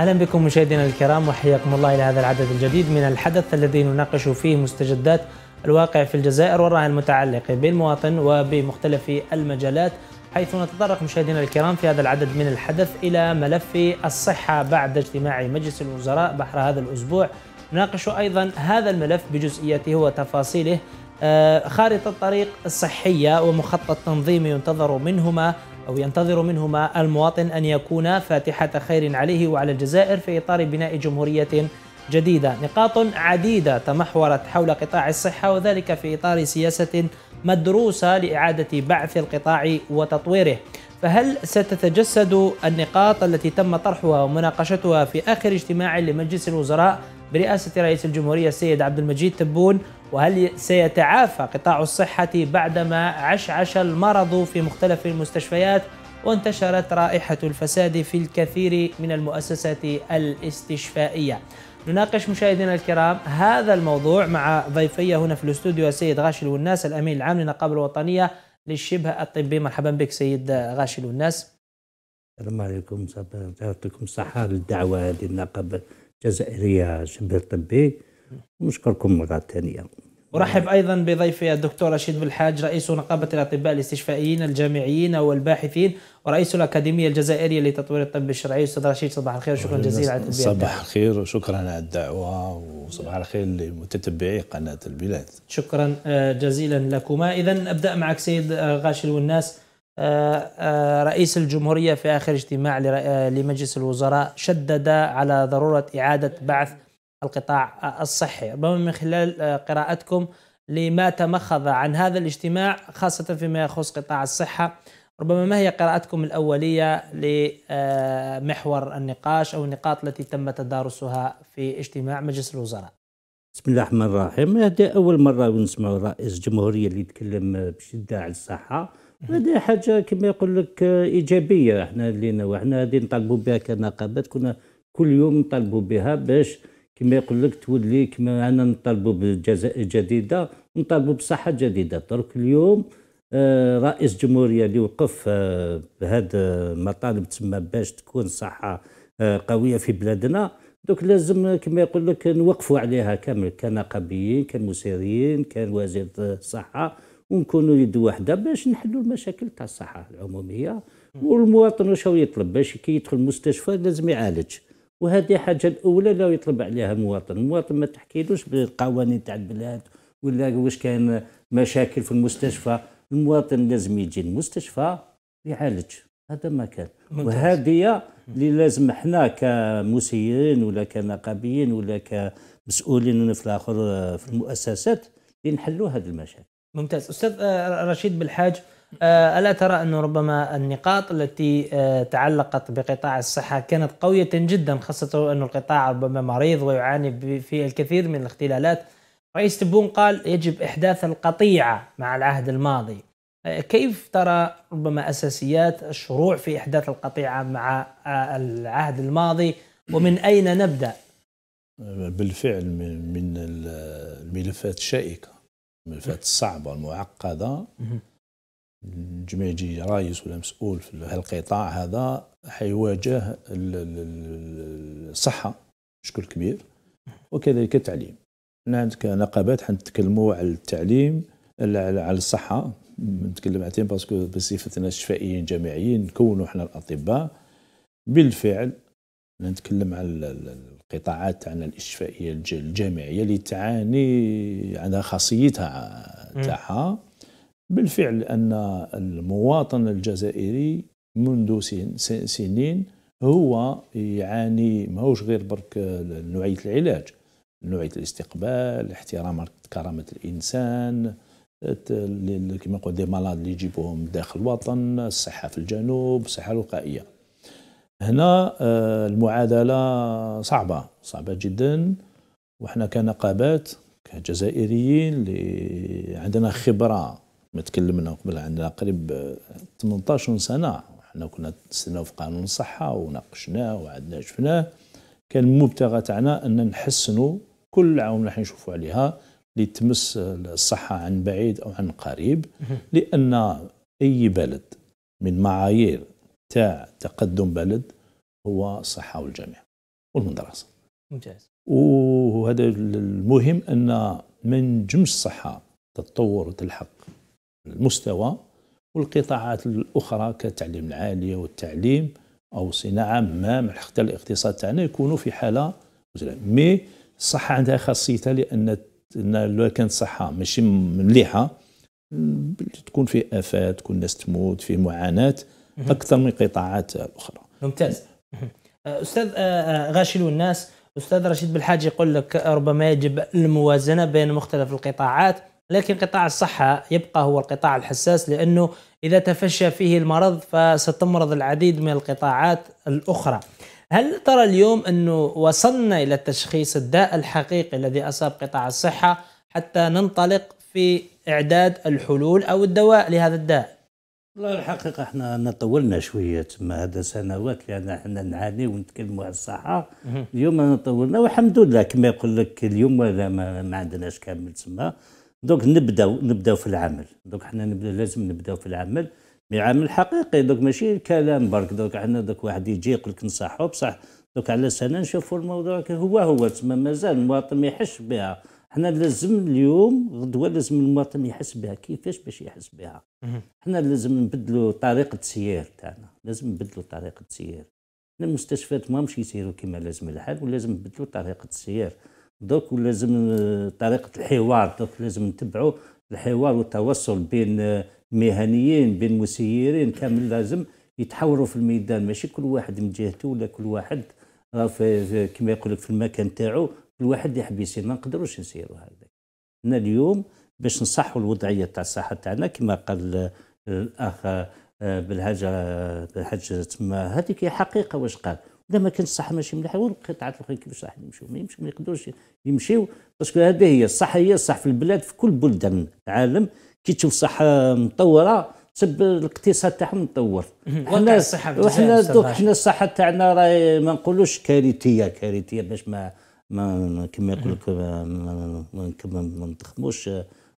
اهلا بكم مشاهدينا الكرام وحياكم الله الى هذا العدد الجديد من الحدث الذي نناقش فيه مستجدات الواقع في الجزائر والرعي المتعلق بالمواطن وبمختلف المجالات حيث نتطرق مشاهدينا الكرام في هذا العدد من الحدث الى ملف الصحه بعد اجتماع مجلس الوزراء بحر هذا الاسبوع نناقش ايضا هذا الملف بجزئياته وتفاصيله آه، خارطه الطريق الصحيه ومخطط تنظيمي ينتظر منهما أو ينتظر منهما المواطن أن يكون فاتحة خير عليه وعلى الجزائر في إطار بناء جمهورية جديدة نقاط عديدة تمحورت حول قطاع الصحة وذلك في إطار سياسة مدروسة لإعادة بعث القطاع وتطويره فهل ستتجسد النقاط التي تم طرحها ومناقشتها في آخر اجتماع لمجلس الوزراء برئاسة رئيس الجمهورية السيد عبد المجيد تبون وهل سيتعافى قطاع الصحة بعدما عشعش المرض في مختلف المستشفيات وانتشرت رائحة الفساد في الكثير من المؤسسات الاستشفائية نناقش مشاهدينا الكرام هذا الموضوع مع ضيفي هنا في الاستوديو السيد غاشل والناس الأمين العام للنقابة الوطنية للشبه الطبي مرحبا بك سيد غاشل والناس السلام عليكم يعطيكم الصحة للدعوة للنقابة جزائرية شبه طبي ونشكركم مرة ثانية أرحب أيضا بضيفي الدكتور رشيد بالحاج رئيس نقابة الأطباء الاستشفائيين الجامعيين والباحثين ورئيس الأكاديمية الجزائرية لتطوير الطب الشرعي أستاذ رشيد صباح الخير شكرا جزيلا على التلبية صباح الخير وشكرا على الدعوة وصباح الخير لمتتبعي قناة البلاد شكرا آه، جزيلا لكما إذا أبدأ معك سيد آه، غاشل والناس آه، آه، رئيس الجمهورية في آخر اجتماع آه، لمجلس الوزراء شدد على ضرورة إعادة بعث القطاع الصحي ربما من خلال قراءتكم لما تمخض عن هذا الاجتماع خاصة فيما يخص قطاع الصحة ربما ما هي قراءتكم الأولية لمحور النقاش أو النقاط التي تم تدارسها في اجتماع مجلس الوزراء بسم الله الرحمن الرحيم هذه أول مرة نسمع رئيس جمهورية اللي يتكلم بشدة على الصحة هذه حاجه كما يقول لك آه، ايجابيه احنا اللي نوع احنا هذه نطالبوا بها كنقابات كنا كل يوم نطالبوا بها باش كما يقول لك تولي كما انا نطالبوا بجزاء جديده نطالبوا بصحه جديده درك اليوم آه، رئيس جمهوريه اللي وقف آه، بهذا المطالب تسمى باش تكون صحه قويه في بلادنا دوك لازم كما يقول لك نوقفوا عليها كامل كنقابيين كمسيريين كوزير الصحه ونكونوا يد واحده باش نحلوا المشاكل تاع الصحه العموميه والمواطن واش يطلب باش كي يدخل المستشفى لازم يعالج وهذه حاجه الاولى لو يطلب عليها المواطن المواطن ما تحكيلوش بالقوانين تاع البلاد ولا واش كاين مشاكل في المستشفى المواطن لازم يجي المستشفى يعالج هذا ما كان وهذه اللي لازم احنا كمسيرين ولا كنقابيين ولا كمسؤولين في الاخر في المؤسسات لنحلوا نحلوا هذه المشاكل ممتاز استاذ آه، رشيد بالحاج آه، الا ترى انه ربما النقاط التي آه، تعلقت بقطاع الصحه كانت قويه جدا خاصه انه القطاع ربما مريض ويعاني في الكثير من الاختلالات رئيس تبون قال يجب احداث القطيعه مع العهد الماضي كيف ترى ربما اساسيات الشروع في احداث القطيعه مع العهد الماضي ومن اين نبدا بالفعل من الملفات الشائكه الملفات الصعبه والمعقدة جميع رئيس رايس ولا مسؤول في هالقطاع هذا حيواجه الصحه بشكل كبير وكذلك التعليم هنا عندك نقابات حنتكلموا على التعليم على الصحه نتكلم عليهم باسكو بصفتنا الشفائيين جامعيين نكونوا حنا الاطباء بالفعل نتكلم على قطاعات تاعنا الاشفائيه الجامعيه اللي تعاني عندها خاصيتها تاعها بالفعل ان المواطن الجزائري منذ سنين هو يعاني ماهوش غير برك نوعيه العلاج نوعيه الاستقبال احترام كرامه الانسان كما نقول دي مالاد اللي يجيبوهم داخل الوطن الصحه في الجنوب الصحه الوقائيه هنا آه، المعادله صعبه صعبه جدا وحنا كنقابات كجزائريين اللي عندنا خبره ما تكلمنا قبل عندنا قريب 18 آه، سنه حنا كنا نستناو في قانون الصحه وناقشناه وعندنا شفناه كان المبتغى تاعنا ان نحسنوا كل عام راح نشوفوا عليها اللي تمس آه، الصحه عن بعيد او عن قريب لان اي بلد من معايير تاع تقدم بلد هو الصحه والجامعه والمدرسه ممتاز وهذا المهم ان من نجمش الصحه تتطور وتلحق المستوى والقطاعات الاخرى كالتعليم العالي والتعليم او صناعه ما حتى الاقتصاد تاعنا يكونوا في حاله مي الصحه عندها خاصيتها لان لو كانت الصحه ماشي مليحه تكون في افات تكون الناس تموت في معاناه اكثر من قطاعات الاخرى ممتاز أه، استاذ أه، أه، غاشل الناس استاذ رشيد بالحاج يقول لك ربما يجب الموازنه بين مختلف القطاعات لكن قطاع الصحه يبقى هو القطاع الحساس لانه اذا تفشى فيه المرض فستمرض العديد من القطاعات الاخرى هل ترى اليوم انه وصلنا الى تشخيص الداء الحقيقي الذي اصاب قطاع الصحه حتى ننطلق في اعداد الحلول او الدواء لهذا الداء والله الحقيقة احنا نطولنا شوية تما هذا سنوات لأن احنا نعاني ونتكلموا على الصحة اليوم نطولنا والحمد لله كما يقول لك اليوم ولا ما, ما عندناش كامل تما دوك نبداو نبداو في العمل دوك احنا نبدا لازم نبداو في العمل مي عمل حقيقي دوك ماشي كلام برك دوك عندنا دونك واحد يجي يقول لك نصحو بصح دوك على سنة نشوفوا الموضوع هو هو تما مازال المواطن ما يحش بها حنا لازم اليوم غدوه لازم المواطن يحس بها كيفاش باش يحس بها حنا لازم نبدلوا طريقه السير تاعنا لازم نبدلوا طريقه السير المستشفيات ما مش يسيروا كما لازم الحال ولازم نبدلوا طريقه السير دوك ولازم طريقه الحوار دوك لازم نتبعوا الحوار والتواصل بين مهنيين بين مسيرين كامل لازم يتحاوروا في الميدان ماشي كل واحد من جهته ولا كل واحد راه كما يقول لك في المكان تاعو الواحد يحب يصير ما نقدروش نسيروا هكذا انا اليوم باش نصحوا الوضعيه تاع الصحه تاعنا كما قال الاخ آه، بالهجه بالحج تما هذيك هي حقيقه واش قال اذا ما كانش الصحه ماشي مليحه والقطاعات الاخرى كيفاش راح يمشيو ما يمشيو ما يقدروش يمشيو باسكو هذه هي الصحه هي الصح في البلاد في كل بلدان العالم كي تشوف صحه مطوره تسبب الاقتصاد تاعهم مطور وحنا الصحه وحنا دوك حنا الصحه تاعنا راهي ما نقولوش كارثيه كارثيه باش ما ما كما يقول لك ما نتخموش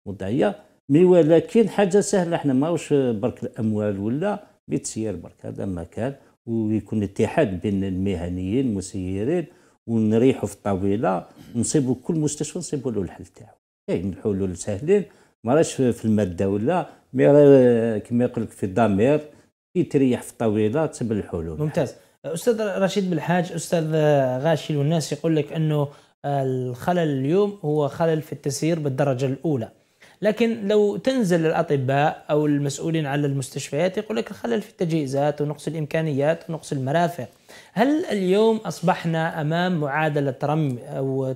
وضعيه مي ولكن حاجه سهله احنا ماهوش برك الاموال ولا بتسير برك هذا ما كان ويكون اتحاد بين المهنيين المسيرين ونريحوا في الطاوله ونصيبوا كل مستشفى نصيبوا له الحل تاعو كاين يعني حلول سهلين ما في الماده ولا مي كما يقول لك في الضمير كي تريح في الطاوله تسبب الحلول ممتاز استاذ رشيد بالحاج استاذ غاشي والناس يقول لك انه الخلل اليوم هو خلل في التسيير بالدرجه الاولى لكن لو تنزل الاطباء او المسؤولين على المستشفيات يقول لك الخلل في التجهيزات ونقص الامكانيات ونقص المرافق هل اليوم اصبحنا امام معادله رمي او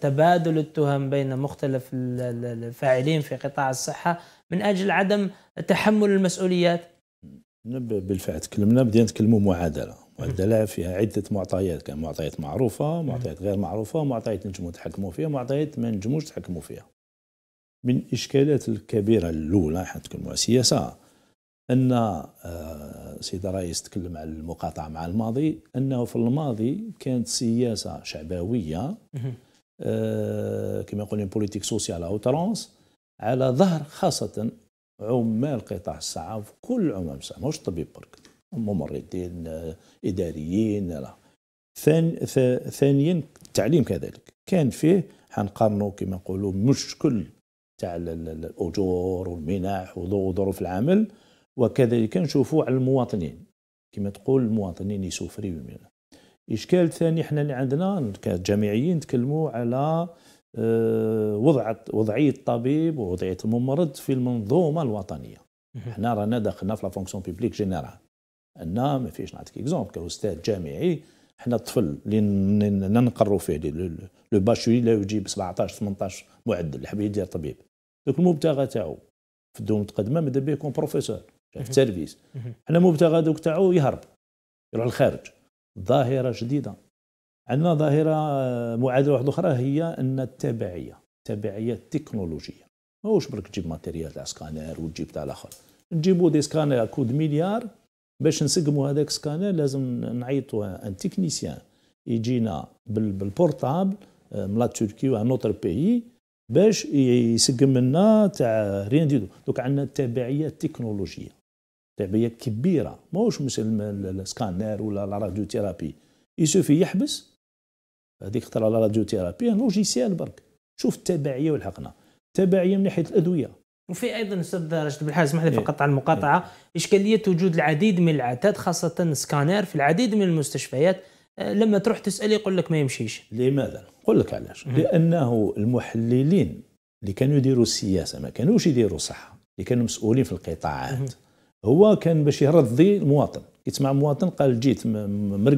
تبادل التهم بين مختلف الفاعلين في قطاع الصحه من اجل عدم تحمل المسؤوليات بالفعل تكلمنا بدينا نتكلموا معادله معادله فيها عده معطيات كان معطيات معروفه معطيات غير معروفه معطيات نجموا نتحكموا فيها معطيات ما نجموش نتحكموا فيها من الاشكالات الكبيره الاولى حنا نتكلموا على السياسه ان السيد آه، الرئيس تكلم على المقاطعه مع الماضي انه في الماضي كانت سياسه شعبويه آه، كما يقولون بوليتيك سوسيال او ترانس على ظهر خاصه عمال قطاع الصحه في كل عمال الصحه ماهوش طبيب برك ممرضين اداريين لا ثانيا التعليم كذلك كان فيه حنقارنوا كما نقولوا مشكل تاع الاجور والمنح وظروف العمل وكذلك نشوفوا على المواطنين كما تقول المواطنين يسوفريو منه اشكال ثاني احنا اللي عندنا كجامعيين نتكلموا على آه، وضعت وضعيه الطبيب ووضعيه الممرض في المنظومه الوطنيه حنا رانا دخلنا في لا فونكسيون بيبليك جينيرال انا ما فيش نعطيك اكزومبل كاستاذ جامعي حنا الطفل اللي ننقروا فيه لو باشوي لا يجيب 17 18 معدل اللي حاب يدير طبيب دوك المبتغى تاعو في الدول المتقدمه ماذا به يكون بروفيسور في السيرفيس حنا المبتغى دوك تاعو يهرب يروح للخارج ظاهره جديده عندنا ظاهره آه، معادله واحده اخرى هي ان التبعيه التبعيه التكنولوجيه ماهوش برك تجيب ماتيريال تاع سكانر وتجيب تاع الاخر نجيبو دي سكانر كود مليار باش نسقموا هذاك السكانر لازم نعيطوا ان تكنيسيان يجينا بالبورتابل آه، من لا تركي وان اوتر بيي باش يسقم لنا تاع ريان دي دو دوك عندنا التبعيه التكنولوجيه تبعيه كبيره ماهوش مثل السكانر ولا لا راديو تيرابي يسوفي يحبس هذيك خطر على راديو ثيرابي يعني لوجيسيال برك شوف التبعيه والحقنا التبعيه من ناحيه الادويه وفي ايضا استاذ رشد بالحاج اسمح لي فقط على المقاطعه إيه. اشكاليه وجود العديد من العتاد خاصه سكانير في العديد من المستشفيات آه، لما تروح تسال يقول لك ما يمشيش لماذا نقول لك علاش لانه المحللين اللي كانوا يديروا السياسه ما كانوش يديروا صحه اللي كانوا مسؤولين في القطاعات هو كان باش يرضي المواطن يسمع مواطن قال جيت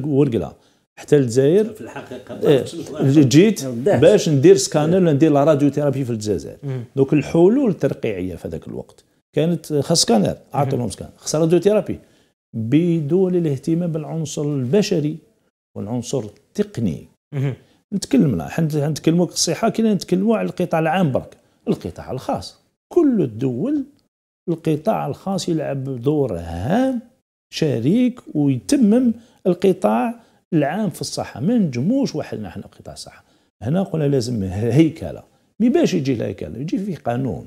ورقله حتى الجزائر في الحقيقه إيه. جيت باش ندير سكانر ولا إيه. ندير لا راديو ثيرابي في الجزائر دوك الحلول الترقيعيه في هذاك الوقت كانت خاص سكانر لهم سكانر خاص راديو ثيرابي بدون الاهتمام بالعنصر البشري والعنصر التقني نتكلم حنا نتكلموا الصحه كنا نتكلموا على القطاع العام برك القطاع الخاص كل الدول القطاع الخاص يلعب دور هام شريك ويتمم القطاع العام في الصحه ما نجموش وحدنا حنا قطاع الصحه هنا قلنا لازم هيكله مي باش يجي الهيكله يجي فيه قانون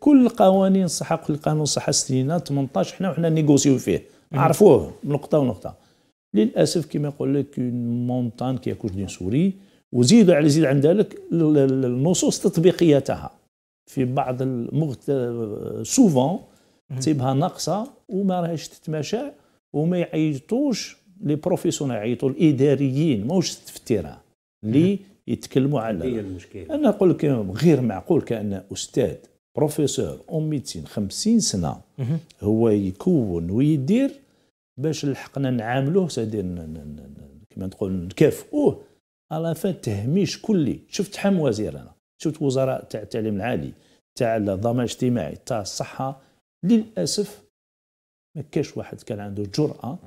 كل قوانين الصحه كل قانون الصحه الستينات 18 حنا وحنا نيغوسيو فيه عرفوه نقطه ونقطه للاسف كما يقول لك مونتان كي كوش دين سوري وزيد على زيد عن ذلك النصوص تطبيقيتها في بعض المغت سوفون تيبها ناقصه وما راهيش تتماشى وما يعيطوش لي بروفيسيون عيطوا الاداريين ماهوش التفتيره اللي يتكلموا على هي المشكله انا نقول لك غير معقول كان استاذ بروفيسور اون ميديسين 50 سنه هو يكون ويدير باش لحقنا نعاملوه سادير كما تقول نكافئوه على فان تهميش كلي شفت حم وزير انا شفت وزراء تاع التعليم العالي تاع الضمان الاجتماعي تاع الصحه للاسف ما كاش واحد كان عنده جرأه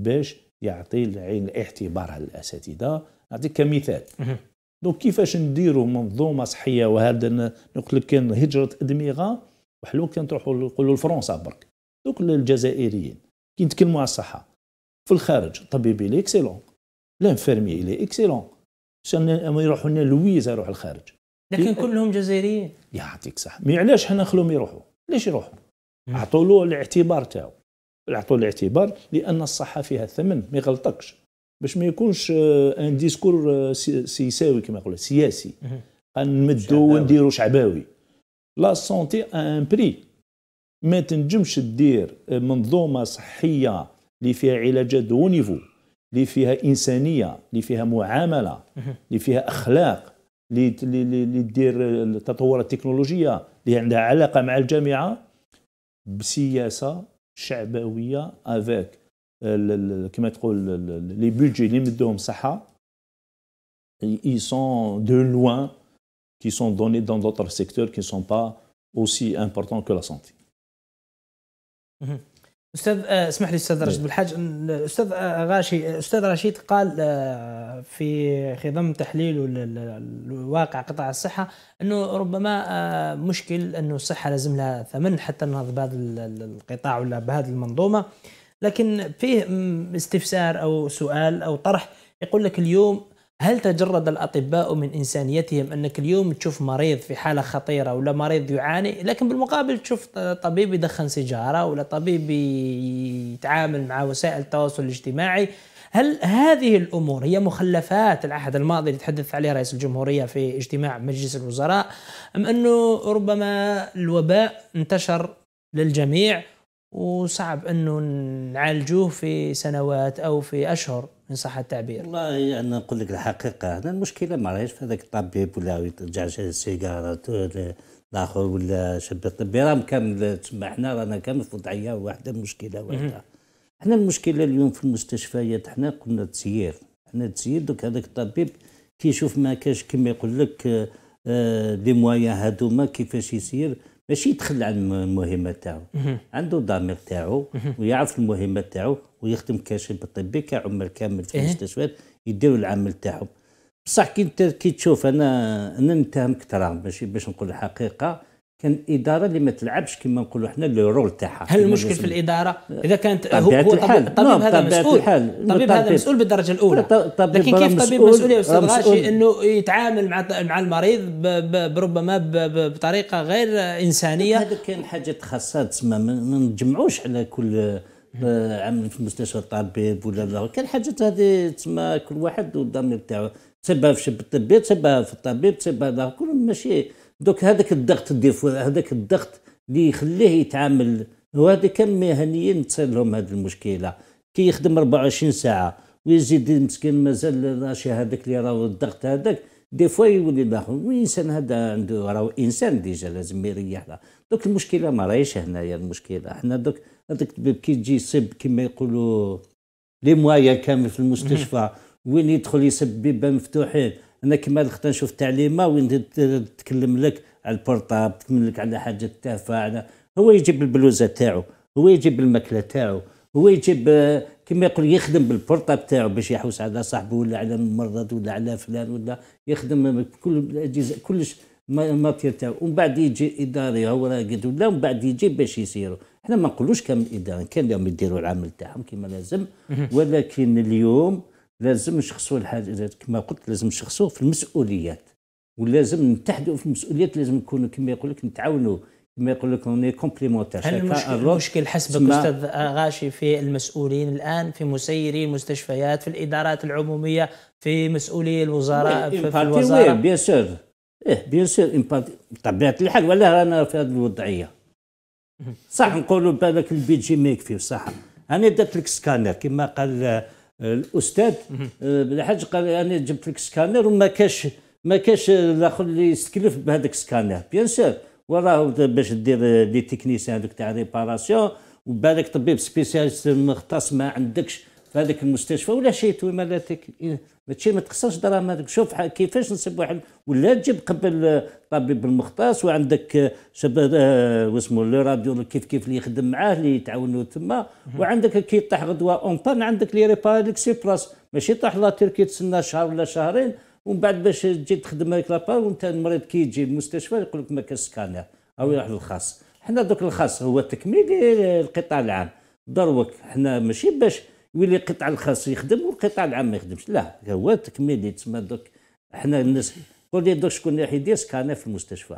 باش يعطي العين اعتبارها للاساتذه نعطيك كمثال دونك كيفاش نديروا منظومه صحيه وهذا نقول لك كان هجره ادمغه وحلو كان تروحوا نقولوا لفرنسا برك دوك الجزائريين كي نتكلموا على الصحه في الخارج الطبيب لي اكسيلون لانفيرمي لي اكسيلون اما يروحوا لنا لويز يروح الخارج لكن كلهم جزائريين يعطيك صح مي علاش حنا نخلوهم يروحوا ليش يروحوا عطوا له الاعتبار تاعو اعطوا الاعتبار لان الصحه فيها الثمن ما يغلطكش باش ما يكونش ان آه، ديسكور آه، سيساوي كما يقولوا سياسي نمدوا ونديروا شعباوي لا سونتي ان بري ما تنجمش دير منظومه صحيه اللي فيها علاجات دو نيفو اللي فيها انسانيه اللي فيها معامله اللي فيها اخلاق اللي دير آه، التطورات التكنولوجيه اللي عندها علاقه مع الجامعه بسياسه avec euh, les budgets Limdom Saha, ils sont de loin qui sont donnés dans d'autres secteurs qui ne sont pas aussi importants que la santé. Mm-hmm. استاذ آه، اسمح لي استاذ رشيد نعم. بالحاج الاستاذ آه، غاشي استاذ رشيد قال آه، في خضم تحليله لواقع قطاع الصحه انه ربما مشكل انه الصحه لازم لها ثمن حتى نهض بهذا القطاع ولا بهذه المنظومه لكن فيه استفسار او سؤال او طرح يقول لك اليوم هل تجرد الأطباء من إنسانيتهم أنك اليوم تشوف مريض في حالة خطيرة ولا مريض يعاني لكن بالمقابل تشوف طبيب يدخن سيجارة ولا طبيب يتعامل مع وسائل التواصل الاجتماعي هل هذه الامور هي مخلفات العهد الماضي اللي تحدث عليه رئيس الجمهوريه في اجتماع مجلس الوزراء ام انه ربما الوباء انتشر للجميع وصعب انه نعالجوه في سنوات او في اشهر ان صح التعبير والله يعني انا نقول لك الحقيقه هنا المشكله ما راهيش في هذاك الطبيب ولا يرجع السيجاره الاخر ولا شاب الطبي راهم كامل تسمى حنا رانا كامل في وضعيه واحده مشكله واحده حنا المشكله اليوم في المستشفيات حنا كنا تسيير حنا تسيير دوك هذاك الطبيب كي يشوف ما كاش كما يقول لك آه موايا هذوما كيفاش يسير ماشي يتخلى عن المهمه تاعو عنده الضمير تاعو ويعرف المهمه تاعو ويخدم كشاب طبي كعمال كامل في إيه. المستشفيات يديروا العمل تاعهم بصح كي انت كي تشوف انا انا نتهم كثر ماشي باش نقول الحقيقه كان اداره اللي ما تلعبش كما نقولوا حنا لو رول تاعها هل المشكل في الاداره نعم. اذا كانت هو الحال. الطبيب نعم، هذا مسؤول الحال. طبيب هذا مسؤول بالدرجه الاولى طبيب لكن كيف طبيب مسؤول يا استاذ غاشي انه يتعامل مع مع المريض ربما بطريقه غير انسانيه هذا كان حاجه خاصه تسمى ما نجمعوش على كل عامل في مستشفى الطبيب ولا كان حاجات هذه تسمى كل واحد والضمير تاعو تسبها في شب الطبيب تسبها في الطبيب تسبها كل ماشي دوك هذاك الضغط ديفو هذاك الضغط اللي يخليه يتعامل وهذا كم مهنيين تصير لهم هذه المشكله كي يخدم 24 ساعه ويزيد مسكين مازال راشي هذاك اللي راه الضغط هذاك دي فوا يولي داخل الانسان هذا عنده راهو انسان ديجا لازم يريح دوك المشكله ما راهيش هنايا المشكله احنا دوك هذاك الطبيب كي تجي يصب كما يقولوا لي موايا كامل في المستشفى وين يدخل يسب بيبان مفتوحين انا كما الخطا نشوف التعليمه وين تتكلم لك على البورطاب تكلم لك على حاجه تافهه على هو يجيب البلوزه تاعو هو يجيب الماكله تاعو هو يجيب آه، كما يقول يخدم بالبورطاب تاعو باش يحوس على صاحبه ولا على الممرض ولا على فلان ولا يخدم بكل الاجهزه كلش ما, ما فهمتها ومن بعد يجي اداري هو قد ولا ومن بعد يجي باش يسيروا حنا ما نقولوش كامل اداري كان لهم يديروا العمل تاعهم كما لازم ولكن اليوم لازم نشخصوا الحاجات كما قلت لازم نشخصوا في المسؤوليات ولازم نتحدوا في المسؤوليات لازم نكونوا كما يقول لك نتعاونوا كما يقول لك اوني كومبليمونتير هل المشكل, المشكل حسبك استاذ غاشي في المسؤولين الان في مسيري المستشفيات في الادارات العموميه في مسؤولي الوزراء في, في الوزاره بيان سور ايه بيان سور بطبيعه الحال ولا رانا في هذه الوضعيه صح نقولوا بالك جي ما فيه صح انا درت لك سكانر كما قال آه، الاستاذ الحاج آه، قال انا جبت لك سكانر وما كاش ما كاش الاخر اللي يستكلف بهذاك سكانر بيان سور وراه باش دير لي تكنيسيان هذوك تاع ريباراسيون وبالك طبيب سبيسياليست مختص ما عندكش في هذاك المستشفى ولا شيتوي مالاتك إيه، ماشي ما تخسرش دراهم شوف كيفاش نصيب واحد ولا تجيب قبل آه، طبيب المختص وعندك آه، شاب آه، واسمه لو راديو كيف كيف اللي يخدم معاه اللي يتعاونوا تما وعندك كي طاح غدوه اون بان عندك لي ريبار سي بلاص ماشي طاح لا تركي تسنى شهر ولا شهرين ومن بعد باش تجي تخدم هذيك لابار وانت المريض كي يجي المستشفى يقول لك ما كاش سكانر او يروح للخاص حنا دوك الخاص هو تكميل القطاع العام دروك حنا ماشي باش ويلي القطاع الخاص يخدم والقطاع العام ما يخدمش لا هو تكميلي تسمى دوك حنا الناس قول لي دوك شكون راح يدير سكانه في المستشفى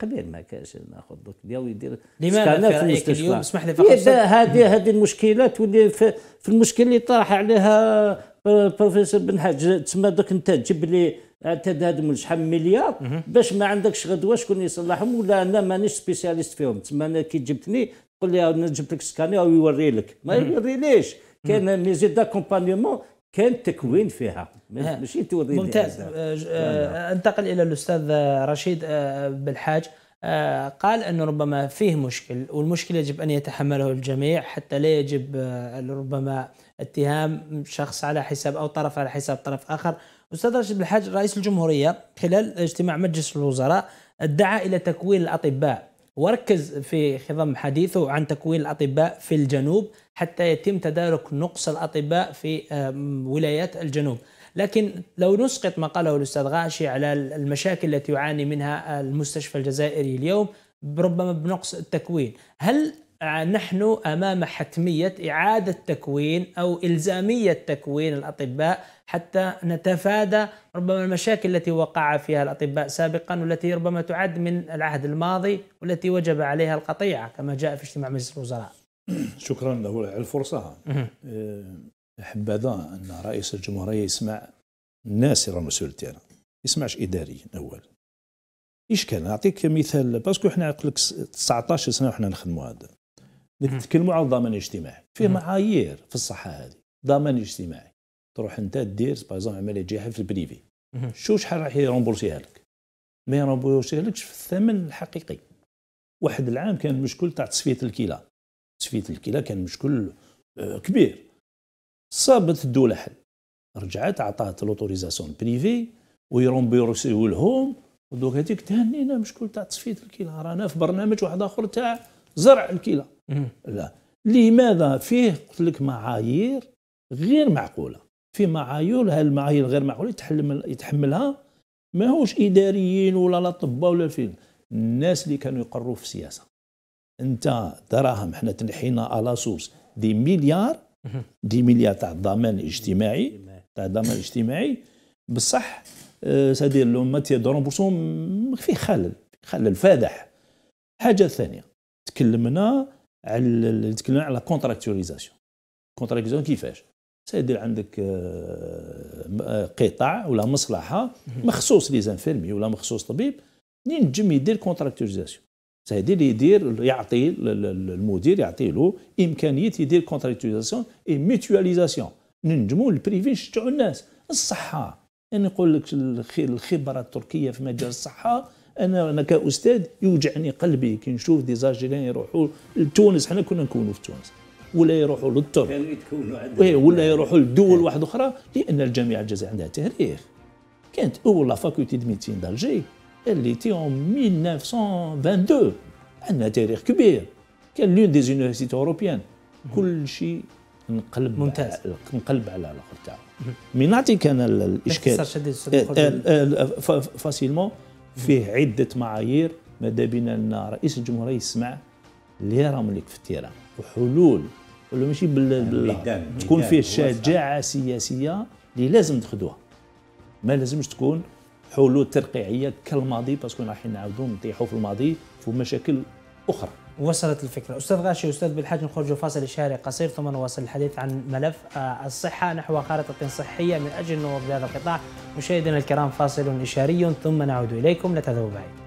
قليل ما كاش ناخذ دوك دياو يدير سكانه في المستشفى اسمح لي فقط هذه هذه المشكله تولي في, في المشكل اللي طرح عليها بروفيسور بن حاج تسمى دوك انت تجيب لي تدادم شحال من مليار باش ما عندكش غدوه شكون يصلحهم ولا انا مانيش سبيسياليست فيهم تسمى انا كي جبتني تقول لي انا جبت لك سكاني او يوري لك ما يوري ليش كان ميزي داكومبانيومون كان تكوين فيها ماشي توريد ممتاز آه، آه، انتقل الى الاستاذ رشيد آه، بالحاج قال انه ربما فيه مشكل والمشكل يجب ان يتحمله الجميع حتى لا يجب ربما اتهام شخص على حساب او طرف على حساب طرف اخر استاذ رشيد بالحاج رئيس الجمهوريه خلال اجتماع مجلس الوزراء دعا الى تكوين الاطباء وركز في خضم حديثه عن تكوين الأطباء في الجنوب حتى يتم تدارك نقص الأطباء في آه، ولايات الجنوب لكن لو نسقط ما قاله الأستاذ غاشي على المشاكل التي يعاني منها المستشفى الجزائري اليوم ربما بنقص التكوين هل آه، نحن امام حتميه اعاده تكوين او الزاميه تكوين الاطباء حتى نتفادى ربما المشاكل التي وقع فيها الاطباء سابقا والتي ربما تعد من العهد الماضي والتي وجب عليها القطيعه كما جاء في اجتماع مجلس الوزراء. شكرا له على الفرصه. أه، حبذا ان رئيس الجمهوريه يسمع الناس راه المسؤول تاعنا يسمعش اداري اولا ايش كان نعطيك مثال باسكو حنا قلت 19 سنه وحنا نخدموا هذا نتكلموا على الضمان الاجتماعي فيه معايير في الصحه هذه ضمان اجتماعي تروح انت دير اكزومبل عمليه جراحيه في البريفي شو شحال راح يرومبورسيها لك ما يرومبورسيها لكش في الثمن الحقيقي واحد العام كان مشكل تاع تصفيه الكلى تصفيه الكلى كان مشكل آه، كبير صابت الدوله حل رجعت عطات لوتوريزاسيون بريفي ويرومبورسيو لهم ودوك هذيك تهنينا مشكل تاع تصفيه الكلى رانا في برنامج واحد اخر تاع زرع الكلى لا لماذا فيه قلت لك معايير غير معقوله في معايير هذه المعايير غير معقوله يتحمل يتحملها ماهوش اداريين ولا لا ولا فين الناس اللي كانوا يقروا في السياسه انت دراهم حنا تنحينا على سورس دي مليار دي مليار تاع الضمان الاجتماعي تاع الضمان الاجتماعي بصح آه، سادير لو ماتي دورون بورسون فيه خلل خلل فادح حاجه ثانيه تكلمنا على تكلمنا على كونتراكتوريزاسيون كونتراكتوريزاسيون كيفاش سيدير عندك آه، آه، قطاع ولا مصلحه مخصوص لي زانفيرمي ولا مخصوص طبيب ينجم يدير كونتراكتوريزاسيون سيدير يدير يعطي المدير يعطي له امكانيه يدير كونتراكتوريزاسيون اي ميتواليزاسيون ننجموا البريفي نشجعوا الناس الصحه انا نقول لك الخبره التركيه في مجال الصحه انا انا كاستاذ يوجعني قلبي كي نشوف دي يروحوا لتونس حنا كنا نكونوا في تونس ولا يروحوا للترك كانوا ولا يروحوا لدول واحد اخرى لان الجامعه الجزائريه عندها تاريخ كانت اول فاكولتي دو ميديسين دالجي اللي تي اون 1922 عندها تاريخ كبير كان لون دي زونيفرسيتي اوروبيان كل شيء نقلب ممتاز نقلب على الاخر تاعو مي نعطيك انا الاشكال فاسيلمون فيه عده معايير ماذا بينا ان رئيس الجمهوريه يسمع اللي راهم في التيران وحلول ولا ماشي بال يعني تكون فيه شجاعه سياسيه اللي لازم تاخذوها ما لازمش تكون حلول ترقيعيه كالماضي باسكو رايحين نعاودوا نطيحوا في الماضي في مشاكل اخرى وصلت الفكرة أستاذ غاشي أستاذ بالحاج نخرج فاصل شهري قصير ثم نواصل الحديث عن ملف آه، الصحة نحو خارطة صحية من أجل النهوض بهذا القطاع مشاهدينا الكرام فاصل إشاري ثم نعود إليكم لا تذهبوا بعيد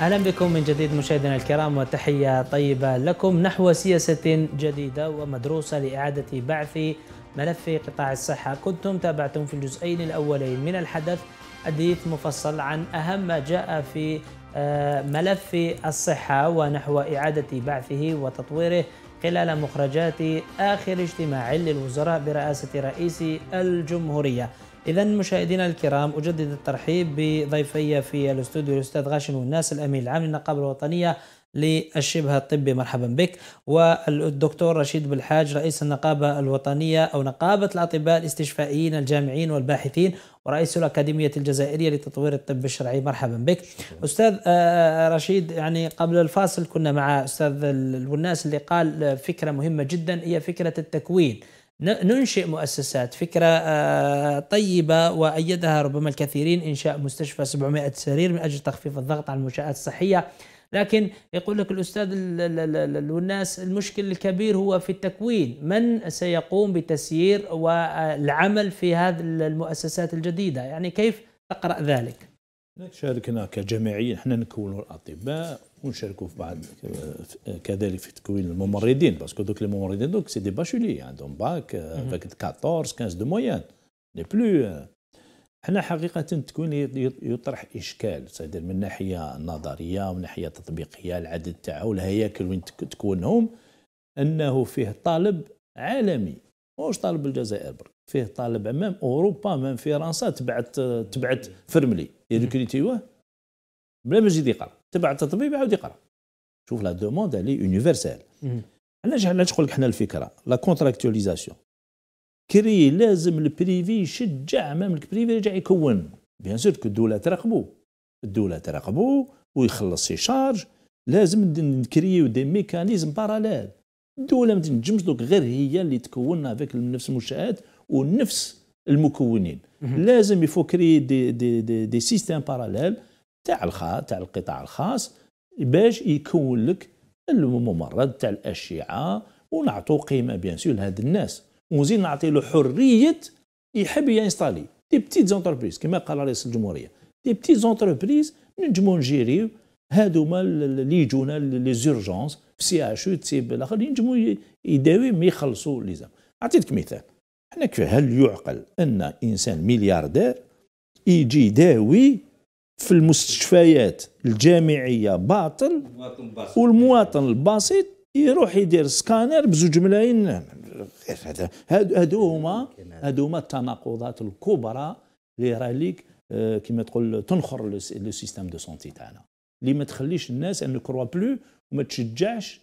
اهلا بكم من جديد مشاهدينا الكرام وتحيه طيبه لكم نحو سياسه جديده ومدروسه لاعاده بعث ملف قطاع الصحه كنتم تابعتم في الجزئين الاولين من الحدث حديث مفصل عن اهم ما جاء في آه، ملف الصحه ونحو اعاده بعثه وتطويره خلال مخرجات اخر اجتماع للوزراء برئاسه رئيس الجمهوريه إذا مشاهدينا الكرام أجدد الترحيب بضيفي في الاستوديو الأستاذ غاشم والناس الأمين العام للنقابة الوطنية للشبه الطبي مرحبا بك والدكتور رشيد بالحاج رئيس النقابة الوطنية أو نقابة الأطباء الاستشفائيين الجامعين والباحثين ورئيس الأكاديمية الجزائرية لتطوير الطب الشرعي مرحبا بك أستاذ آه، آه، رشيد يعني قبل الفاصل كنا مع أستاذ الناس اللي قال فكرة مهمة جدا هي فكرة التكوين ننشئ مؤسسات فكرة آه، طيبة وأيدها ربما الكثيرين إنشاء مستشفى 700 سرير من أجل تخفيف الضغط على المنشآت الصحية لكن يقول لك الأستاذ والناس المشكل الكبير هو في التكوين من سيقوم بتسيير والعمل في هذه المؤسسات الجديدة يعني كيف تقرأ ذلك؟ هناك جميعيا احنا نكونوا الأطباء ونشاركوا في بعض كذلك في تكوين الممرضين باسكو دوك لي ممرضين دوك سي دي باشولي عندهم يعني باك فاك 14 15 دو مويان لي بلو حنا حقيقة تكون يطرح إشكال سيدر من ناحية نظرية ومن ناحية تطبيقية العدد تاعو الهياكل وين تكونهم أنه فيه طالب عالمي موش طالب الجزائر برك فيه طالب أمام أوروبا مام فرنسا تبعت تبعت فرملي يريكريتيوه بلا ما يجي يقرا تبع التطبيب يعاود يقرا شوف لا دوموند اللي يونيفرسال علاش علاش نقول لك حنا الفكره لا كونتراكتواليزاسيون كري لازم البريفي يشجع امام البريفي يرجع يكون بيان سور كو الدوله تراقبو الدوله تراقبو ويخلص شارج لازم نكريو دي ميكانيزم باراليل الدوله ما تنجمش دوك غير هي اللي تكون افيك نفس المنشات ونفس المكونين لازم يفو كري دي دي دي, دي سيستيم باراليل تاع الخاص تاع القطاع الخاص باش يكون لك الممرض تاع الاشعه ونعطو قيمه بيان سور لهاد الناس ونزيد نعطي له حريه يحب ينستالي دي بتيت زونتربريز كما قال رئيس الجمهوريه دي بتيت زونتربريز نجمو نجيريو هادوما اللي يجونا لي زورجونس في سي اش او تسيب الاخر ينجمو يداوي ما يخلصوا زام اعطيتك مثال حنا كيف هل يعقل ان انسان ملياردير يجي يداوي في المستشفيات الجامعيه باطل والمواطن البسيط يروح يدير سكانر بزوج ملايين هادو هما هادو هما التناقضات الكبرى اللي راه ليك آه، كما تقول تنخر لو سيستيم دو سونتي تاعنا اللي ما تخليش الناس ان كروا بلو وما تشجعش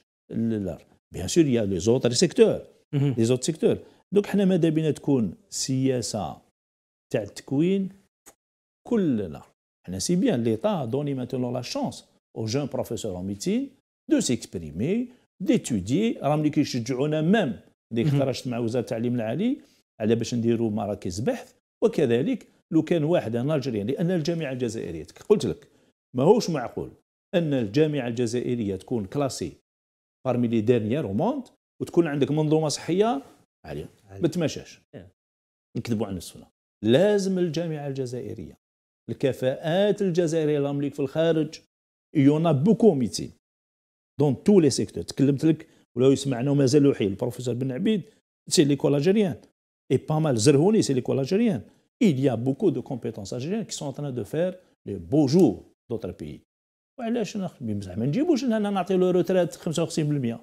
بيان سور يا لي زوتر سيكتور لي زوتر سيكتور دوك حنا ماذا بينا تكون سياسه تاع التكوين كلنا ainsi سي بيان ليتا دوني maintenant لا شونس او جون بروفيسور اون ميتين دو سيكسبريمي ديتودي راهم اللي كيشجعونا ميم اللي اخترجت مع وزاره التعليم العالي على باش نديروا مراكز بحث وكذلك لو كان واحد نيجيريا لان الجامعه الجزائريه قلت لك ماهوش معقول ان الجامعه الجزائريه تكون كلاسي بارمي لي ديرنيير وموند وتكون عندك منظومه صحيه عاليه ما تمشاش نكذبوا على نفسنا لازم الجامعه الجزائريه الكفاءات الجزائريه الامريك في الخارج يونا بو كوميتي دون تو لي سيكتور تكلمت لك ولو يسمعنا ومازالوا حي البروفيسور بن عبيد سي ليكول الجيريان اي با مال زرهوني سي ليكول الجيريان il y a beaucoup de compétences algériennes qui sont en train de faire les beaux jours d'autres pays وعلاش نخدم زعما نجيبوش لهنا نعطي له روتريت 55% ما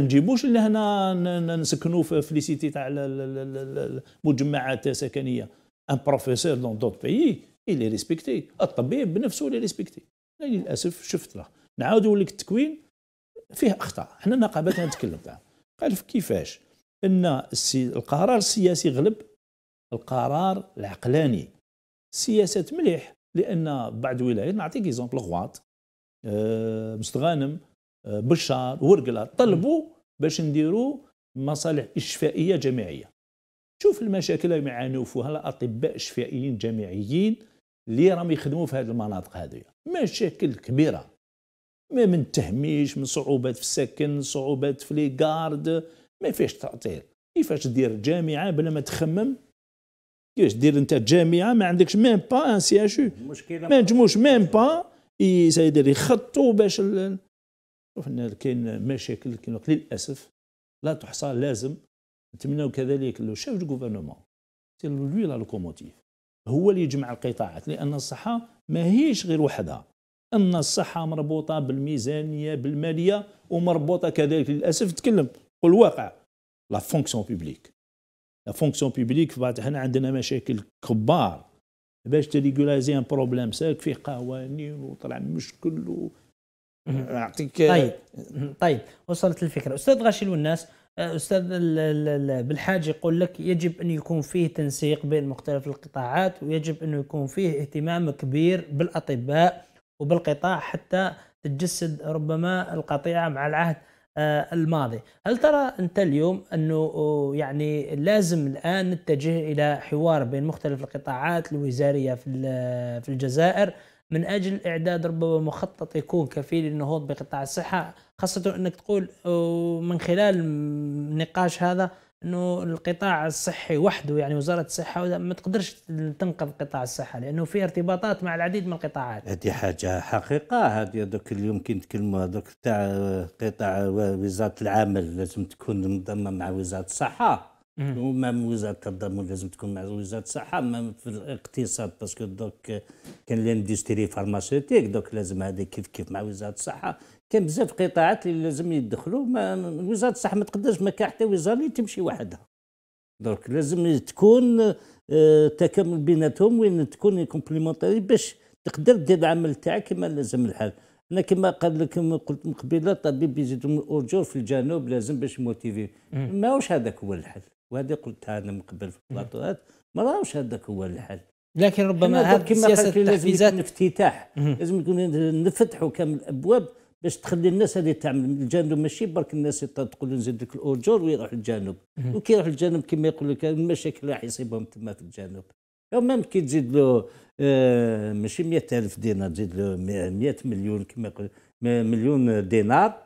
نجيبوش لهنا نسكنوا في لي سيتي تاع المجمعات السكنيه ان بروفيسور دون دوت بيي اللي ريسبكتي الطبيب بنفسه اللي ريسبكتي للاسف شفت له نعاودوا لك التكوين فيه اخطاء حنا نقابتنا نتكلم قال كيفاش ان القرار السياسي غلب القرار العقلاني سياسات مليح لان بعض الولايات نعطيك اكزومبل غواط أه مستغانم أه بشار ورقلة طلبوا باش نديروا مصالح اشفائيه جامعيه شوف المشاكل اللي يعانوا فيها الاطباء الشفائيين جامعيين اللي راهم يخدموا في هذه المناطق هذه مشاكل كبيره ما من تهميش من صعوبات في السكن صعوبات في لي غارد ما فيش تعطيل كيفاش دير جامعه بلا ما تخمم كيفاش دير انت جامعه ما عندكش ميم با ان سي اش ما نجموش ميم با يسيدر يخطوا باش شوف كاين مشاكل كاين للاسف لا تحصى لازم نتمناو كذلك لو شيف دو غوفرنمون سي لوي لا لوكوموتيف هو اللي يجمع القطاعات لأن الصحة ما هيش غير وحدها أن الصحة مربوطة بالميزانية بالمالية ومربوطة كذلك للأسف نتكلم والواقع لا فونكسيون بوبليك لا فونكسيون بوبليك حنا عندنا مشاكل كبار باش تريغولازي ان بروبليم ساك فيه قوانين وطلع مشكل و... اعطيك طيب طيب وصلت الفكره استاذ غاشي والناس آه، استاذ بالحاج يقول لك يجب ان يكون فيه تنسيق بين مختلف القطاعات ويجب انه يكون فيه اهتمام كبير بالاطباء وبالقطاع حتى تتجسد ربما القطيعه مع العهد آه، الماضي هل ترى أنت اليوم أنه يعني لازم الآن نتجه إلى حوار بين مختلف القطاعات الوزارية في في الجزائر من اجل اعداد ربما مخطط يكون كفيل للنهوض بقطاع الصحه خاصه انك تقول من خلال النقاش هذا انه القطاع الصحي وحده يعني وزاره الصحه ما تقدرش تنقذ قطاع الصحه لانه في ارتباطات مع العديد من القطاعات. هذه حاجه حقيقه هذه دوك اللي يمكن تكلموا دوك تاع قطاع وزاره العمل لازم تكون منضمه مع وزاره الصحه. ومام وزاره التضامن لازم تكون مع وزاره الصحه مام في الاقتصاد باسكو دوك كان لاندستري فارماسيوتيك دوك لازم هذا كيف كيف مع وزاره الصحه كان بزاف قطاعات اللي لازم يدخلوا وزاره الصحه ما تقدرش ما كان حتى وزاره اللي تمشي وحدها دوك لازم تكون تكامل بيناتهم وين تكون كومبليمونتاري باش تقدر دير العمل تاعك كما لازم الحال انا كما قال لك كما قلت من قبيله الطبيب يزيد الاجور في الجنوب لازم باش موتيفي ماهوش هذاك هو الحل وهذه قلتها انا من قبل في البلاطوات ما راهوش هذاك هو الحل لكن ربما هذه سياسه التحفيزات لازم افتتاح لازم يكون نفتحوا كامل الابواب باش تخلي الناس هذه تعمل من الجنوب ماشي برك الناس تقول نزيد لك الاجور ويروح للجنوب وكي يروح للجنوب كما يقول لك المشاكل راح يصيبهم تما في الجنوب ميم كي تزيد له آه، ماشي 100000 دينار تزيد له 100 مليون كما يقول مليون دينار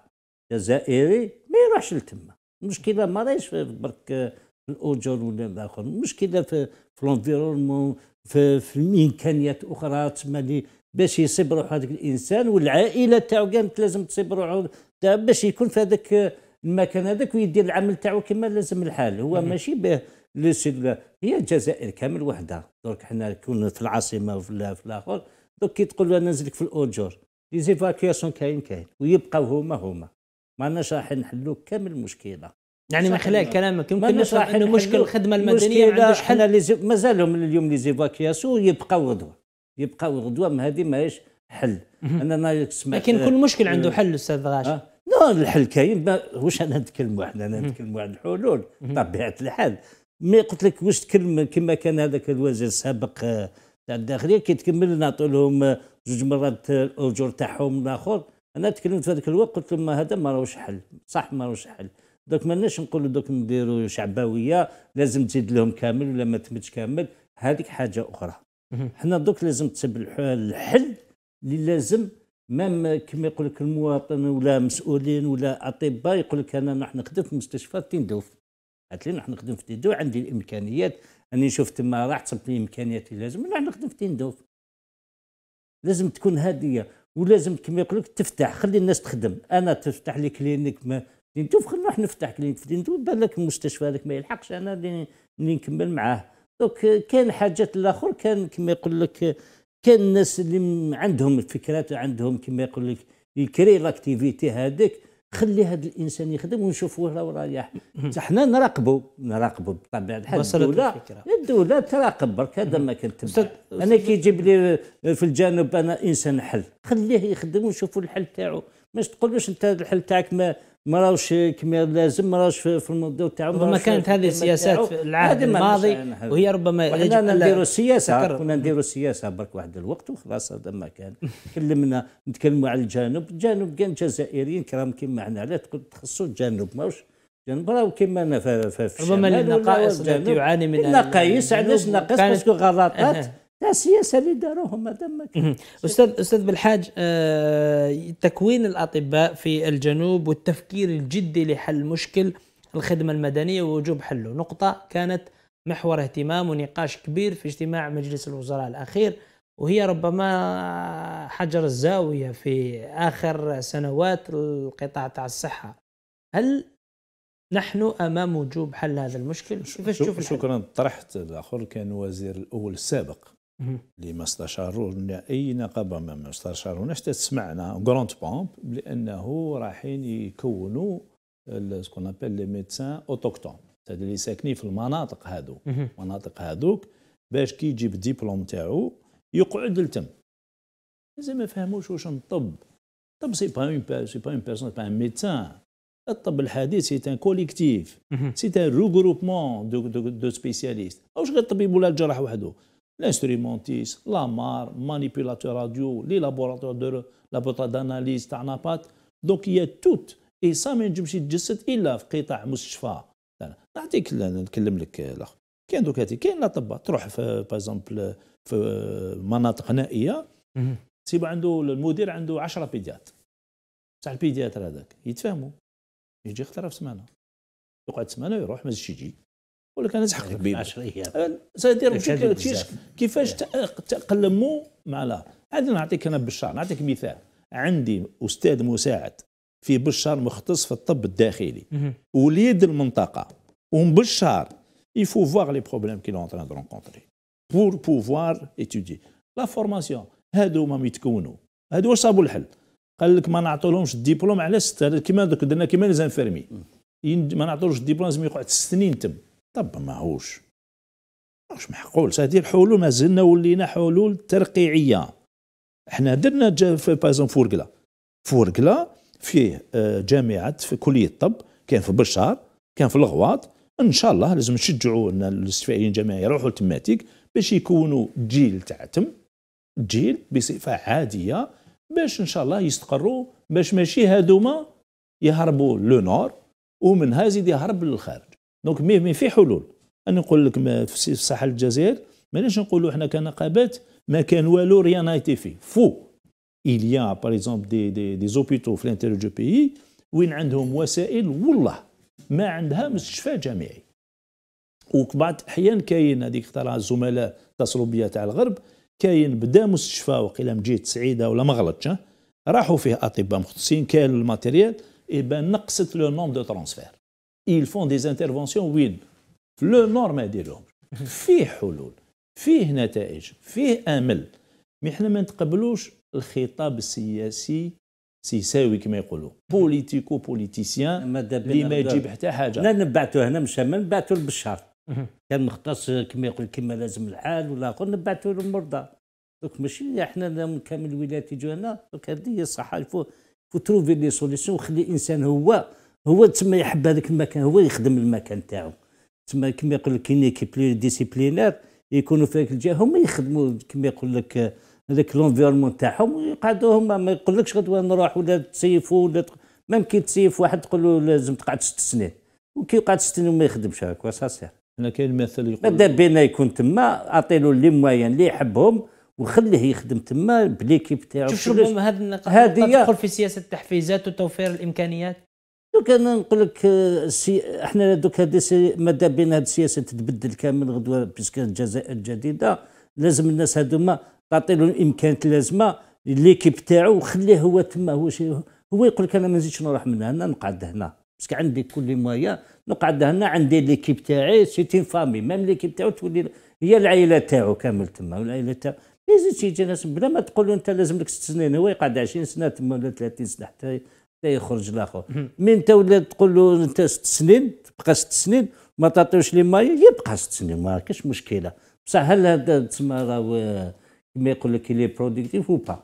جزائري ما يروحش لتما المشكله ما راهيش برك آه، الاجور ولا الاخر مشكله في في الانفيرونمون في, في امكانيات اخرى تسمى اللي باش يصيب روحو هذاك الانسان والعائله تاعو كانت لازم تصيب روحو باش يكون في هذاك المكان هذاك ويدير العمل تاعو كما لازم الحال هو ماشي به هي الجزائر كامل وحده درك حنا كون في العاصمه وفي الاخر دوك كي تقول له نزلك في الاجور ليزيفاكياسيون كاين كاين ويبقاو هما هما ما راح نحلو كامل المشكله يعني من خلال كلامك يمكن نشرح انه مشكل الخدمه المدنيه ما عندوش حل مازالهم اليوم لي زيفاكياسو يبقى غدوه يبقى غدوه هذه ماهيش حل اننا سمعت لكن كل مشكل عنده حل استاذ غاشي آه؟ الحل كاين واش انا نتكلموا احنا انا نتكلموا عن الحلول طبيعه الحال مي قلت لك واش تكلم كما كان هذاك الوزير السابق تاع آه، الداخليه كي تكمل نعطي لهم جوج آه، مرات آه، الاجور تاعهم الاخر انا تكلمت في هذاك الوقت قلت لهم هذا ما راهوش حل صح ما راهوش حل دوك ماناش نقولوا دوك نديروا شعبويه لازم تزيد لهم كامل ولا ما تمتش كامل هذيك حاجه اخرى حنا دوك لازم تبلحوا الحل اللي لازم مام كما يقول لك المواطن ولا مسؤولين ولا اطباء يقول لك انا راح نخدم في مستشفى تندوف قالت لي راح نخدم في تندوف عندي الامكانيات اني شوف تما راح تصب لي الامكانيات اللي لازم راح نخدم في تندوف لازم تكون هاديه ولازم كما يقول لك تفتح خلي الناس تخدم انا تفتح لي كلينيك ما نشوف خلينا نروح نفتح كلينيك في دينتو بالك المستشفى هذاك ما يلحقش انا اللي نكمل معاه دوك كان حاجات الاخر كان كما يقول لك كان الناس اللي عندهم الفكرات وعندهم كما يقول لك يكري لاكتيفيتي هذيك خلي هذا الانسان يخدم وين راه رايح حنا نراقبوا نراقبوا بطبيعه الحال الدوله الدوله تراقب برك هذا ما كنت انا كيجيب لي في الجانب انا انسان حل خليه يخدم ونشوفوا الحل تاعو مش تقول باش انت الحل تاعك ما ما راوش كما لازم ما راوش في الموضوع تاعو ربما كانت هذه السياسات في العهد الماضي وهي ربما حنا نديروا السياسه كنا نديروا السياسه برك واحد الوقت وخلاص هذا ما كان تكلمنا نتكلموا على الجنوب الجنوب كان الجزائريين كرام كيما احنا لا تقول تخصوا الجنوب ماهوش الجنوب راهو كيما انا في, في ربما النقائص التي يعاني منها النقائص علاش ناقص باسكو غلطات السياسه اللي داروهم ما دام استاذ استاذ بالحاج آه، تكوين الاطباء في الجنوب والتفكير الجدي لحل مشكل الخدمه المدنيه ووجوب حله نقطه كانت محور اهتمام ونقاش كبير في اجتماع مجلس الوزراء الاخير وهي ربما حجر الزاويه في اخر سنوات القطاع تاع الصحه هل نحن امام وجوب حل هذا المشكل كيفاش تشوف شكرا طرحت الاخر كان وزير الاول السابق اللي ما استشارونا اي نقابه ما حتى تسمعنا غروند بومب لانه رايحين يكونوا سكون ابل لي ميدسان اوتوكتون اللي ساكنين في المناطق هذوك المناطق هذوك باش كي يجيب الدبلوم تاعو يقعد لتم لازم ما فهموش واش الطب الطب سي با اون سي با اون بيرسون با ان ميدسان الطب الحديث سي ان كوليكتيف سي ان روغروبمون دو دو, سبيسياليست واش غير الطبيب ولا الجراح وحده l'instrumentiste la mare manipulateur radio les laboratoires de laboratoire d'analyse تاع نابات دونك هي توت اي سا ما نجمش يتجسد الا في قطاع مستشفى نعطيك نكلم لك الاخر كاين دوك هاتي كاين الاطباء تروح في بازومبل في مناطق نائيه سيبو عنده المدير عنده 10 بيديات بصح البيدياتر هذاك يتفاهموا يجي اختار في سمانه يقعد سمانه ويروح ما يجي ولكن انا زحقت العشريه يعني أه، سيدير إيه، كيفاش إيه. تقلموا مع لا عادي نعطيك انا بشار نعطيك مثال عندي استاذ مساعد في بشار مختص في الطب الداخلي وليد المنطقه ومبشار يفو فواغ لي بروبليم كي لون qu'il بور بوفوار train de rencontrer هادو ما يتكونوا هادو واش صابوا الحل قال لك ما نعطولهمش الدبلوم على ست كيما درنا كيما لي زانفيرمي ما نعطولوش الدبلوم لازم يقعد ست سنين تم طب ماهوش ماهوش معقول سادي الحلول مازلنا ولينا حلول ترقيعيه احنا درنا في بازون فورقلا فورقله فيه آه، جامعه في كليه الطب كان في بشار كان في الغواط ان شاء الله لازم نشجعوا ان الاستشفائيين الجامعيين يروحوا لتماتيك باش يكونوا جيل تعتم جيل بصفه عاديه باش ان شاء الله يستقروا باش ماشي هذوما يهربوا لو نور ومنها يزيد يهرب للخارج دونك مي مي في حلول انا نقول لك ما في صحه الجزائر مانيش نقولوا احنا كنقابات ما كان والو ريان ايتي في فو il y a par exemple des, des, des hôpitaux في l'intérieur du pays وين عندهم وسائل والله ما عندها مستشفى جامعي وبعض الاحيان كاين هذيك ترى الزملاء اتصلوا بيا تاع الغرب كاين بدا مستشفى وقيلا من جهه سعيده ولا ما غلطش راحوا فيه اطباء مختصين كان الماتيريال اي نقصت لو نوم دو ترونسفير ils font des interventions وين في لو نور ما يديرهمش فيه حلول فيه نتائج فيه امل مي حنا ما نتقبلوش الخطاب السياسي سيساوي كما يقولوا بوليتيكو بوليتيسيان اللي ما يجيب حتى حاجه لا نبعثوا هنا مش ما نبعثوا لبشار كان مختص كما يقول كما لازم الحال ولا قلنا نبعثوا للمرضى دوك ماشي احنا كامل الولايات يجوا هنا دوك هذه هي الصحه فو تروفي لي سوليسيون وخلي الانسان هو هو تما يحب هذاك المكان هو يخدم المكان تاعو تما كما يقول لك كاين ايكيب ديسيبلينير يكونوا في هذيك الجهه هما يخدموا كما يقول لك هذاك لونفيرمون تاعهم ويقعدوا هما ما يقولكش غدوه نروح ولا تسيفوا ولا ميم كي تسيف واحد تقول له لازم تقعد ست سنين وكي يقعد ست سنين وما يخدمش هكا سا سير انا كاين مثل يقول مادا بينا يكون تما اعطي له لي موايان اللي يحبهم وخليه يخدم تما بليكيب تاعو شوف شوف هذه النقطه تدخل في سياسه التحفيزات وتوفير الامكانيات دوك انا نقول لك آه، سي... احنا دوك هذه سي... ماذا بين هذه السياسه تتبدل كامل غدوه بيسك الجزائر الجديده لازم الناس هذوما تعطي له الامكانات اللازمه ليكيب تاعو وخليه هو تما هو شي هو يقول لك انا ما نزيدش نروح من هنا نقعد هنا باسكو عندي كل موايا نقعد هنا عندي ليكيب تاعي سيتي فامي ميم ليكيب تاعو تولي هي العائله تاعو كامل تما والعائله تاعو ما يزيدش يجي ناس بلا ما تقول له انت لازم لك ست سنين هو يقعد 20 سنه تما ولا 30 سنه حتى يخرج الاخر من انت ولاد تقول له انت ست سنين تبقى ست سنين ما تعطيوش لي مايا يبقى ست سنين ما كاش مشكله بصح هل هذا تسمى راهو كما يقول لك لي بروديكتيف وبا با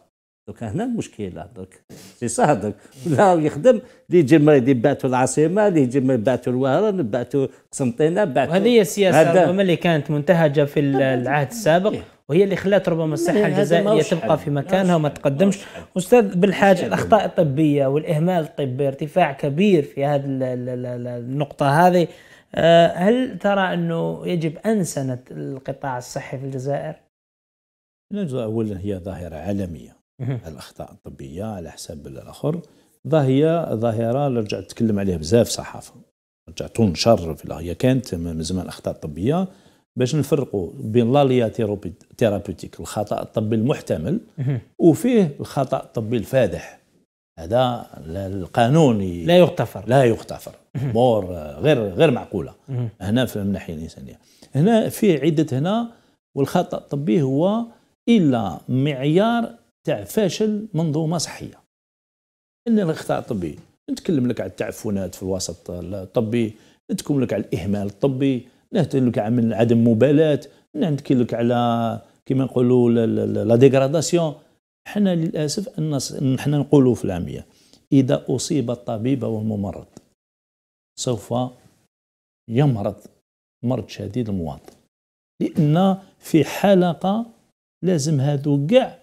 دوك هنا المشكله دوك سي صح دوك لا يخدم اللي يجي يدي بعثوا العاصمه اللي يجي بعثوا الوهران بعثوا قسنطينه بعثوا هذه السياسه ربما اللي كانت منتهجه في العهد السابق إيه. وهي اللي خلات ربما الصحه الجزائريه تبقى في مكانها وما تقدمش استاذ بالحاج الاخطاء الطبيه والاهمال الطبي ارتفاع كبير في هذه النقطه هذه آه، هل ترى انه يجب انسنه القطاع الصحي في الجزائر؟ اولا هي ظاهره عالميه الاخطاء الطبيه على حساب الاخر ظاهره ظاهره رجعت تتكلم عليها بزاف صحافه رجعت تنشر هي كانت من زمان اخطاء طبيه باش نفرقوا بين لاليا ثيرابيوتيك الخطا الطبي المحتمل وفيه الخطا الطبي الفادح هذا القانوني لا يغتفر لا يغتفر مور غير غير معقوله هنا في الناحيه الانسانيه هنا في عده هنا والخطا الطبي هو الا معيار تاع فاشل منظومه صحيه ان الخطا الطبي نتكلم لك على التعفنات في الوسط الطبي نتكلم لك على الاهمال الطبي لا على من عدم مبالاه عندك على كما نقولوا لا ديغراداسيون حنا للاسف ان حنا نقولوا في العاميه اذا اصيب الطبيب والممرض سوف يمرض مرض شديد المواطن لان في حلقه لازم هادو كاع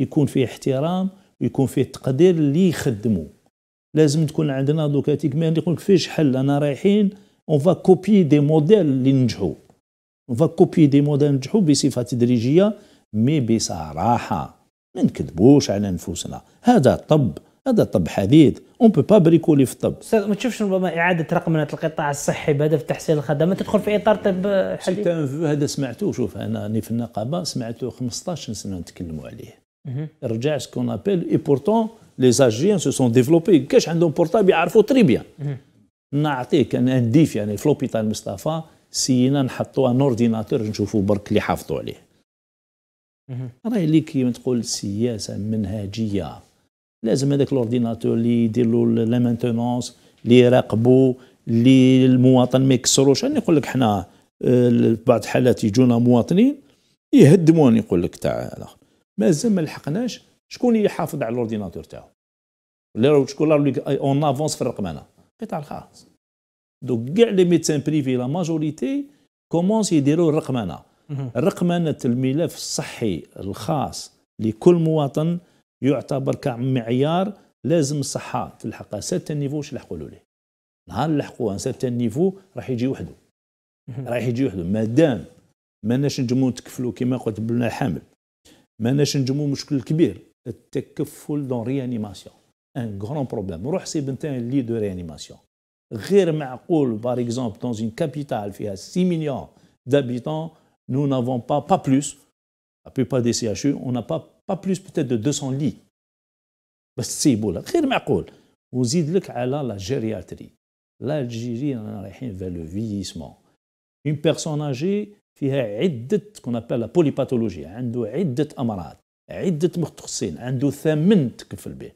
يكون فيه احترام ويكون فيه تقدير اللي يخدموا لازم تكون عندنا دوكا ما اللي يقول لك فيش حل انا رايحين on va copier des modèles اللي نجحوا on va copier des modèles نجحوا بصفه تدريجيه مي بصراحه ما نكذبوش على نفوسنا هذا طب هذا طب حديث اون بو با بريكولي في الطب استاذ ما تشوفش ربما اعاده رقمنه القطاع الصحي بهدف تحسين الخدمات تدخل في اطار طب حديث هذا سمعته شوف انا راني في النقابه سمعته 15 سنه نتكلموا عليه رجع سكون ابل اي بورتون لي زاجيان سو سون ديفلوبي كاش عندهم بورتابل يعرفوا تري بيان نعطيك انديف يعني في تاع مصطفى سينا نحطوها ان اورديناتور نشوفوا برك اللي حافظوا عليه راهي اللي كيما تقول سياسه منهجيه لازم هذاك الاورديناتور اللي يدير له لا مانتونونس اللي يراقبوا اللي المواطن ما يكسروش انا نقول لك حنا آه، بعض الحالات يجونا مواطنين يهدمون يقول لك تاع مازال ما لحقناش شكون اللي يحافظ على الاورديناتور تاعو ولا شكون اون افونس آه، في الرقمنه قطاع الخاص دوك كاع لي ميدسان بريفي لا ماجوريتي كومونس يديروا الرقمنه رقمنه الملف الصحي الخاص لكل مواطن يعتبر كمعيار لازم الصحه تلحقها سيرتان نيفو واش يلحقوا له نهار نلحقوها سيرتان نيفو راح يجي وحده راح يجي وحده مادام ماناش نجمو نتكفلوا كما قلت بلنا الحامل ماناش نجمو مشكل كبير التكفل دون ريانيماسيون un grand problème. Rouhsi Bentin un lit de réanimation. C'est Ma'koul, par exemple, dans une capitale qui a 6 millions d'habitants, nous n'avons pas, pas plus, la plupart des CHU, on n'a pas, pas plus peut-être de 200 lits. C'est beau là. Ghir Vous dites à la gériatrie. L'Algérie, on rien vers le vieillissement. Une personne âgée, فيها عدة la polypathologie, elle عنده عدة امراض عدة متخصصين عنده ثمن تكفل به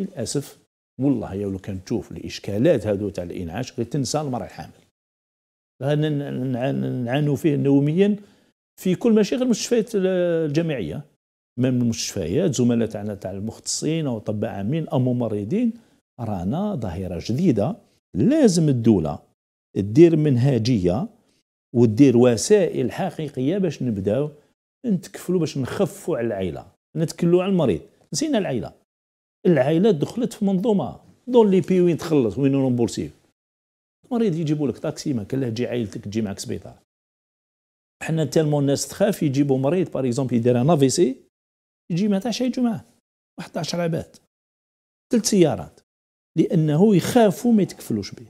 للاسف والله يا لو كان تشوف الاشكالات هذو تاع الانعاش غير تنسى المراه الحامل نعانوا فيه يوميا في كل ماشي غير المستشفيات الجامعيه من المستشفيات زملاء تاعنا تاع المختصين او اطباء عامين او ممرضين رانا ظاهره جديده لازم الدوله تدير منهجيه وتدير وسائل حقيقيه باش نبداو نتكفلوا باش نخفوا على العائله نتكلوا على المريض نسينا العائله العائلات دخلت في منظومه دون لي بي وين تخلص وين رومبورسيو المريض يجيبوا لك طاكسي ما كان لا تجي عائلتك تجي معك سبيطار حنا تالمون الناس تخاف يجيبوا مريض باغ اكزومبل يدير ان افي سي يجي ما تاعش يجي معاه 11 عباد ثلاث سيارات لانه يخافوا ما يتكفلوش به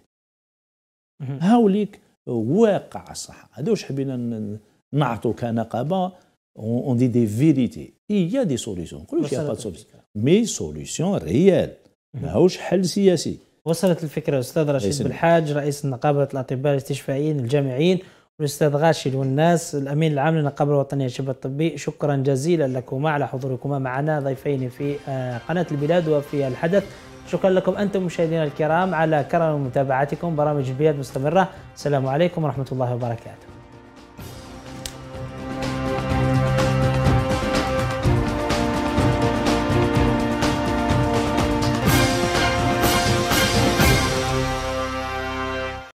هاوليك واقع الصح هذا واش حبينا نعطوا كنقابه اون دي دي فيريتي اي يا دي سوليسيون كلش يا با سوليسيون مي سوليسيون ريال ماهوش حل سياسي وصلت الفكره استاذ رشيد بالحاج رئيس نقابه الاطباء الاستشفائيين الجامعيين الاستاذ غاشي والناس الامين العام للنقابه الوطنيه للشباب الطبي شكرا جزيلا لكما على حضوركما معنا ضيفين في آه، قناه البلاد وفي الحدث شكرا لكم انتم مشاهدينا الكرام على كرم متابعتكم برامج البلاد مستمره السلام عليكم ورحمه الله وبركاته